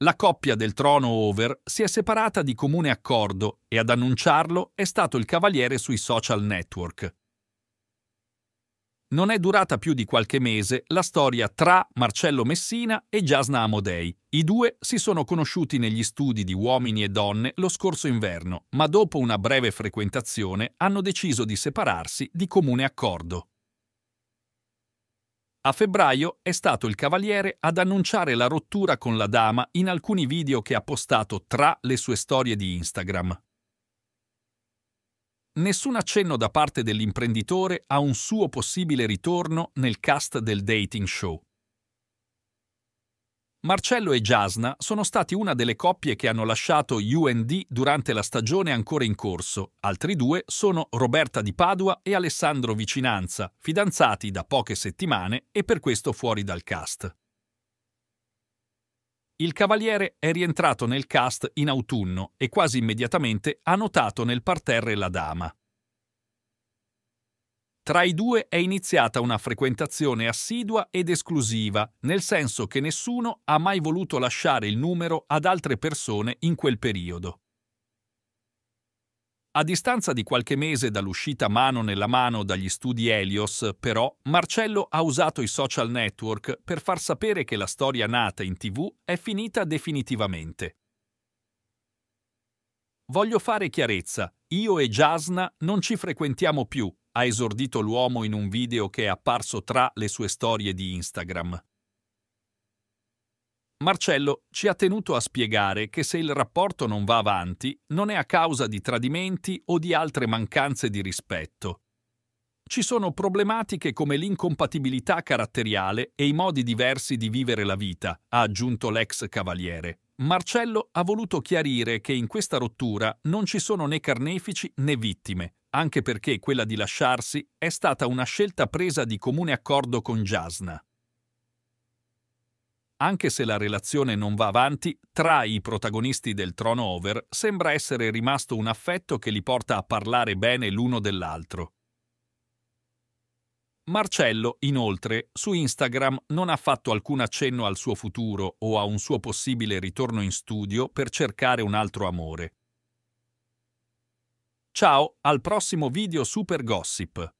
La coppia del trono over si è separata di comune accordo e ad annunciarlo è stato il cavaliere sui social network. Non è durata più di qualche mese la storia tra Marcello Messina e Jasna Amodei. I due si sono conosciuti negli studi di Uomini e Donne lo scorso inverno, ma dopo una breve frequentazione hanno deciso di separarsi di comune accordo. A febbraio è stato il cavaliere ad annunciare la rottura con la dama in alcuni video che ha postato tra le sue storie di Instagram. Nessun accenno da parte dell'imprenditore a un suo possibile ritorno nel cast del dating show. Marcello e Jasna sono stati una delle coppie che hanno lasciato UND durante la stagione ancora in corso. Altri due sono Roberta di Padua e Alessandro Vicinanza, fidanzati da poche settimane e per questo fuori dal cast. Il Cavaliere è rientrato nel cast in autunno e quasi immediatamente ha notato nel parterre la Dama. Tra i due è iniziata una frequentazione assidua ed esclusiva, nel senso che nessuno ha mai voluto lasciare il numero ad altre persone in quel periodo. A distanza di qualche mese dall'uscita mano nella mano dagli studi Helios, però, Marcello ha usato i social network per far sapere che la storia nata in tv è finita definitivamente. Voglio fare chiarezza, io e Jasna non ci frequentiamo più, ha esordito l'uomo in un video che è apparso tra le sue storie di Instagram. Marcello ci ha tenuto a spiegare che se il rapporto non va avanti non è a causa di tradimenti o di altre mancanze di rispetto. Ci sono problematiche come l'incompatibilità caratteriale e i modi diversi di vivere la vita, ha aggiunto l'ex cavaliere. Marcello ha voluto chiarire che in questa rottura non ci sono né carnefici né vittime, anche perché quella di lasciarsi è stata una scelta presa di comune accordo con Jasna. Anche se la relazione non va avanti, tra i protagonisti del Trono Over sembra essere rimasto un affetto che li porta a parlare bene l'uno dell'altro. Marcello, inoltre, su Instagram non ha fatto alcun accenno al suo futuro o a un suo possibile ritorno in studio per cercare un altro amore. Ciao, al prossimo video Super Gossip!